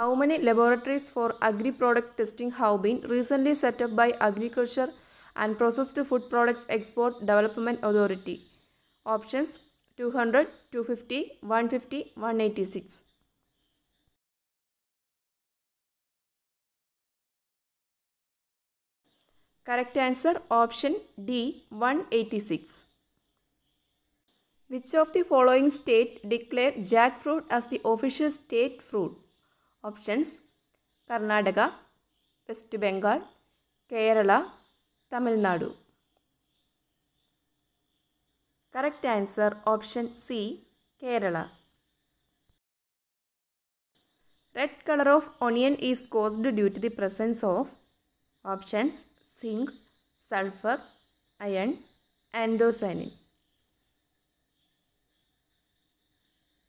How many laboratories for agri-product testing have been recently set up by Agriculture and Processed Food Products Export Development Authority? Options 200, 250, 150, 186. Correct answer option D 186. Which of the following state declared jackfruit as the official state fruit? Options Karnataka, West Bengal, Kerala, Tamil Nadu. Correct answer option C Kerala. Red color of onion is caused due to the presence of options zinc, sulfur, iron, anthocyanin.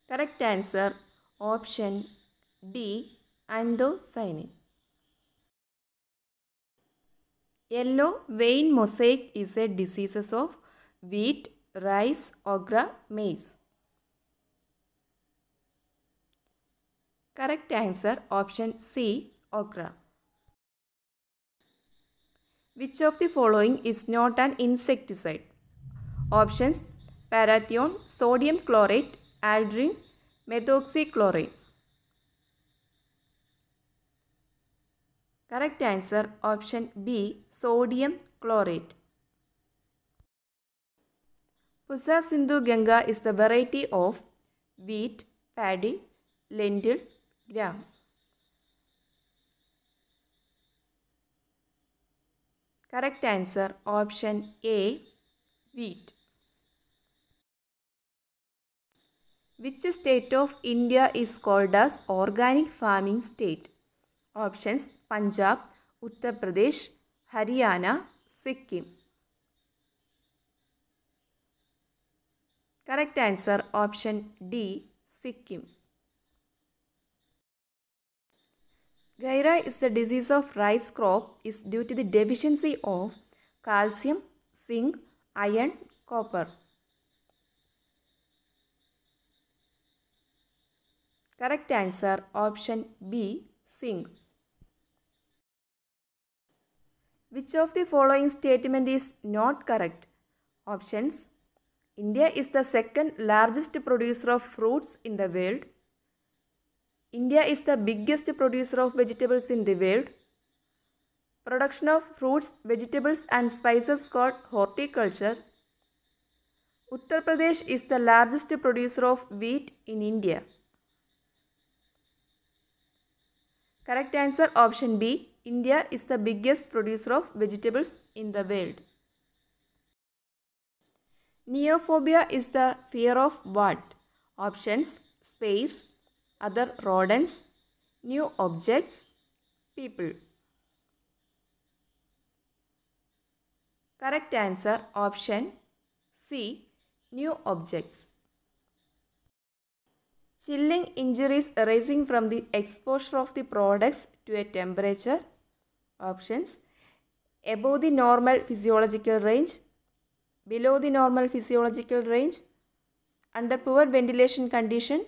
Correct answer option D and Yellow vein mosaic is a disease of wheat, rice, okra, maize. Correct answer option C okra. Which of the following is not an insecticide? Options parathion, sodium chlorate, aldrin, methoxychlorine. Correct answer option B sodium chlorate. Pusa Sindhu Ganga is the variety of wheat, paddy, lentil, gram. Correct answer option A wheat. Which state of India is called as organic farming state? Options Punjab Uttar Pradesh Haryana Sikkim correct answer option D Sikkim Gaira is the disease of rice crop is due to the deficiency of calcium, zinc, iron, copper. Correct answer option B zinc. Which of the following statement is not correct? Options India is the second largest producer of fruits in the world. India is the biggest producer of vegetables in the world. Production of fruits, vegetables and spices called horticulture. Uttar Pradesh is the largest producer of wheat in India. Correct answer option B. India is the biggest producer of vegetables in the world. Neophobia is the fear of what? Options space, other rodents, new objects, people. Correct answer option C. New objects. Chilling injuries arising from the exposure of the products to a temperature Options Above the normal physiological range, below the normal physiological range, under poor ventilation condition,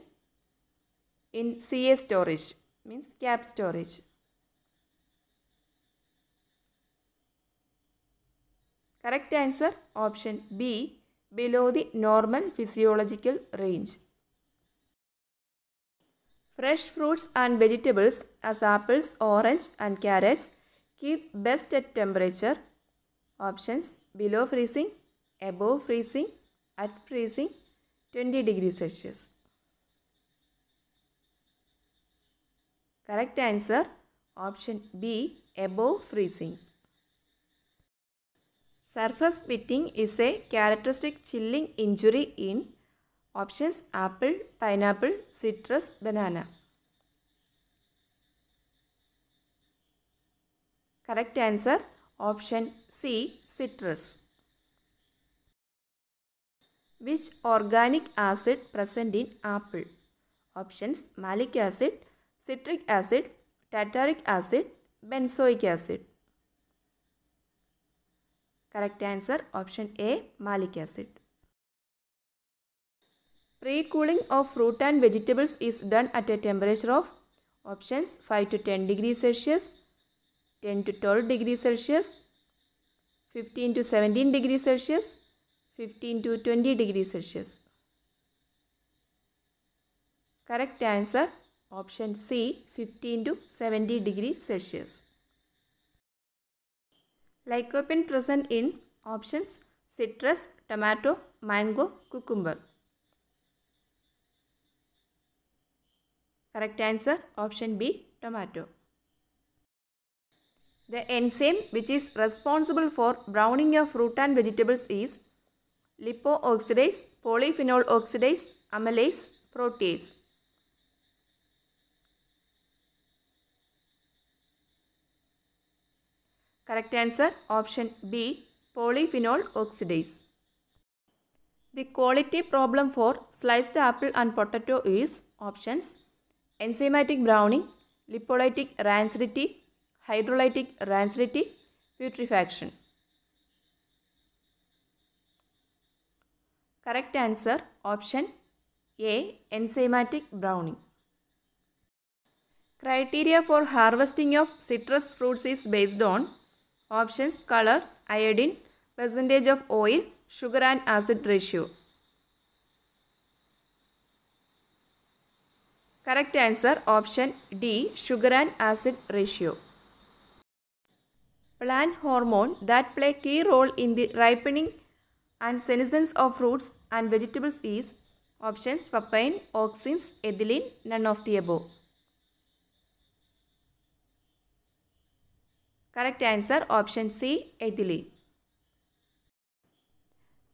in CA storage means cap storage. Correct answer option B below the normal physiological range. Fresh fruits and vegetables as apples, orange and carrots keep best at temperature options below freezing above freezing at freezing 20 degree celsius correct answer option b above freezing surface pitting is a characteristic chilling injury in options apple pineapple citrus banana Correct answer option C citrus. Which organic acid present in apple? Options malic acid, citric acid, tartaric acid, benzoic acid. Correct answer option A malic acid. Pre-cooling of fruit and vegetables is done at a temperature of options 5 to 10 degrees Celsius, 10 to 12 degree Celsius, 15 to 17 degree Celsius, 15 to 20 degree Celsius. Correct answer option C 15 to 70 degree Celsius. Lycopene present in options citrus, tomato, mango, cucumber. Correct answer option B tomato. The enzyme which is responsible for browning of fruit and vegetables is lipooxidase, polyphenol oxidase, amylase, protease. Correct answer option B polyphenol oxidase. The quality problem for sliced apple and potato is options enzymatic browning, lipolytic rancidity, hydrolytic rancidity, putrefaction. Correct answer option A. Enzymatic browning. Criteria for harvesting of citrus fruits is based on options color, iodine, percentage of oil, sugar and acid ratio. Correct answer option D sugar and acid ratio plant hormone that play key role in the ripening and senescence of fruits and vegetables is options papain, auxins, ethylene, none of the above. Correct answer option C ethylene.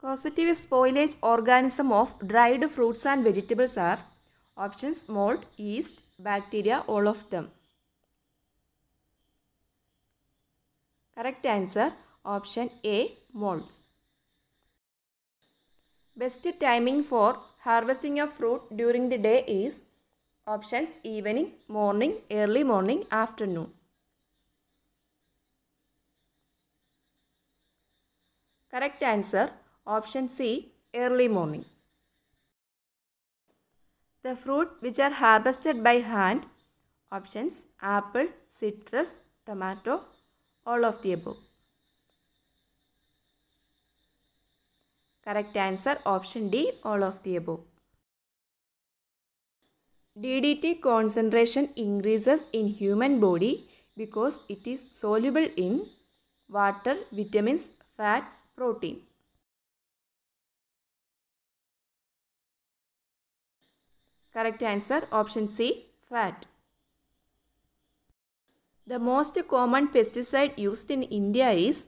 Causative spoilage organism of dried fruits and vegetables are options mold, yeast, bacteria, all of them. Correct answer option A molds. Best timing for harvesting of fruit during the day is options evening, morning, early morning, afternoon. Correct answer option C early morning. The fruit which are harvested by hand options apple, citrus, tomato, all of the above. Correct answer option D all of the above. DDT concentration increases in human body because it is soluble in water, vitamins, fat, protein. Correct answer option C fat. The most common pesticide used in India is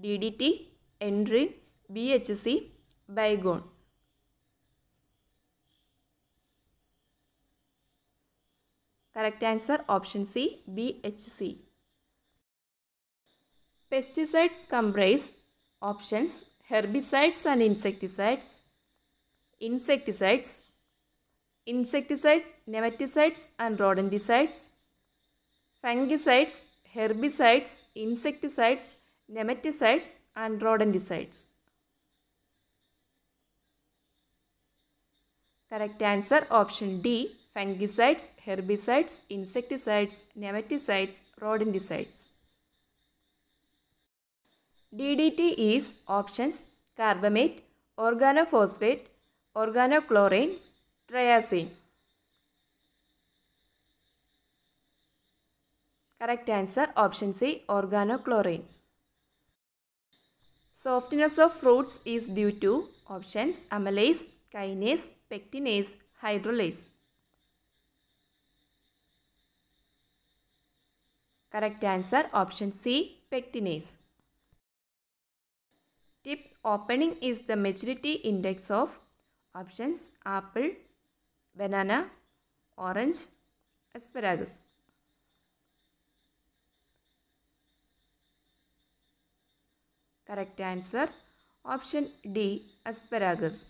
DDT, Endrin, BHC, Bygone. Correct answer option C, BHC. Pesticides comprise options herbicides and insecticides, insecticides, insecticides, nematicides and rodenticides, fungicides, herbicides, insecticides, nematicides and rodenticides. Correct answer option D fungicides, herbicides, insecticides, nematicides, rodenticides. DDT is options carbamate, organophosphate, organochlorine, triazine. Correct answer option C organochlorine. Softness of fruits is due to options amylase, kinase, pectinase, hydrolase. Correct answer option C pectinase. Tip opening is the maturity index of options apple, banana, orange, asparagus. Correct answer option D asparagus.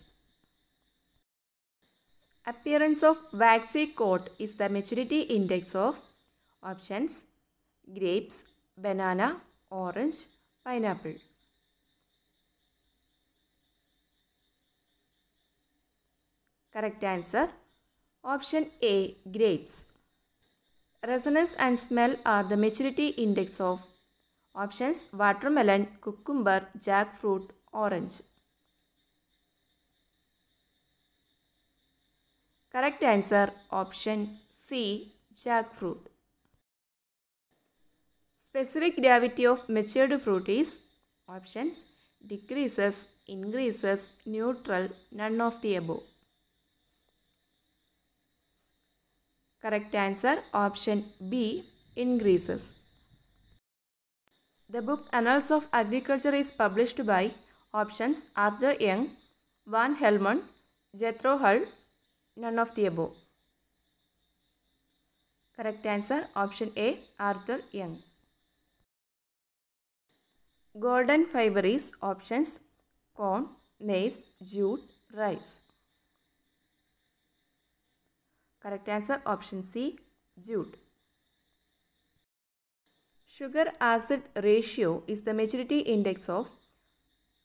Appearance of waxy coat is the maturity index of options grapes, banana, orange, pineapple. Correct answer option A grapes. Resonance and smell are the maturity index of Options watermelon, cucumber, jackfruit, orange. Correct answer option C jackfruit. Specific gravity of matured fruit is options decreases, increases, neutral, none of the above. Correct answer option B increases. The book Annals of Agriculture is published by options Arthur Young, Van Helmont, Jethro Hull, none of the above. Correct answer option A Arthur Young. Golden fiber is options corn, maize, jute, rice. Correct answer option C jute. Sugar acid ratio is the maturity index of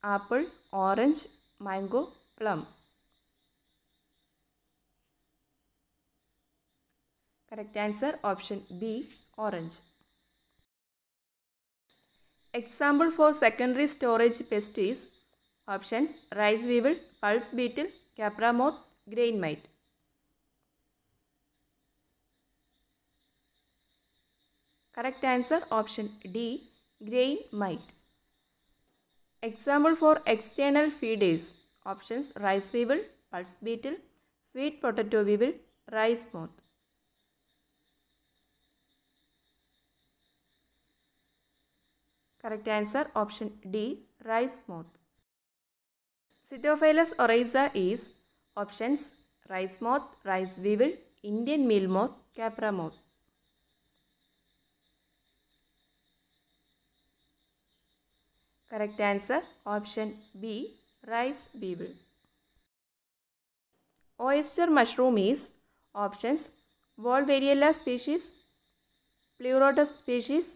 apple, orange, mango, plum. Correct answer option B orange. Example for secondary storage pest is options rice weevil, pulse beetle, capra moth, grain mite. Correct answer option D. Grain might. Example for external feed is Options rice weevil, pulse beetle, sweet potato weevil, rice moth. Correct answer option D. Rice moth. Pseudophilus oryza is options rice moth, rice weevil, Indian meal moth, capra moth. Correct answer option B rice ബീബിൾ oyster mushroom is options Volvariella species, Pleurotus species,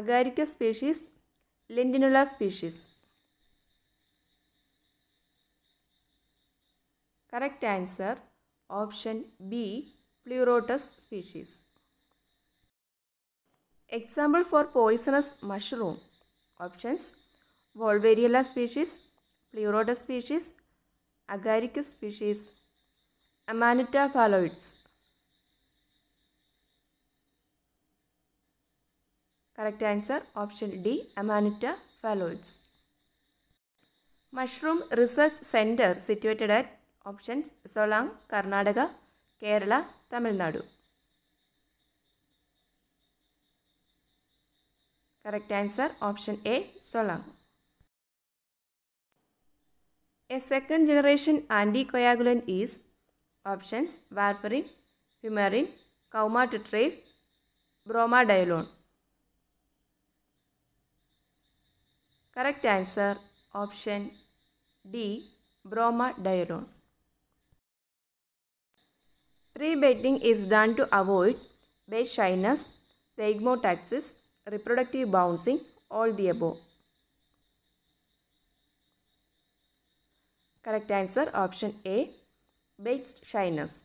Agaricus species, Lentinula species. Correct answer option B Pleurotus species. Example for poisonous mushroom options Volvariella species Pleurotus species Agaricus species Amanita phalloides correct answer option D Amanita phalloides mushroom research centre situated at options Solan Karnataka Kerala Tamil Nadu Correct answer option A Solang. A second generation anticoagulant is options warfarin, fumarin, caumatitrate, bromadiolone. Correct answer option D bromadiolone. pre betting is done to avoid base shyness, thigmotaxis, reproductive bouncing, all the above. Correct answer option A. Bates shyness.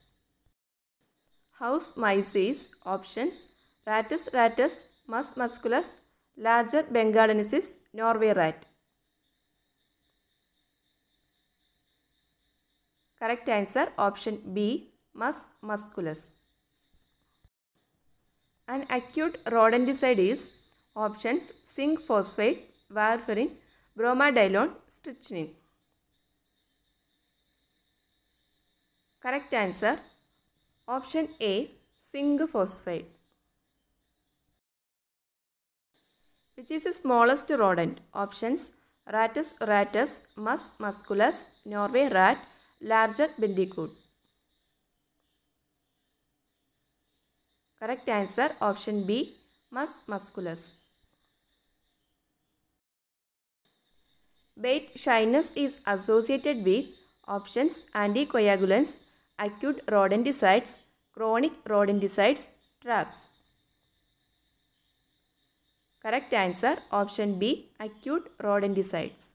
House mice is options Ratus ratus, Mus musculus, Larger bengalensis, Norway rat. Correct answer option B. Mus musculus. An acute rodenticide is options zinc phosphate, warfarin, bromidilone, strychnine. Correct answer option A zinc phosphate which is the smallest rodent options ratus ratus mus musculus norway rat larger bandicoot Correct answer option B mus musculus. Bait shyness is associated with options anticoagulants, acute rodenticides, chronic rodenticides, traps. Correct answer option B acute rodenticides.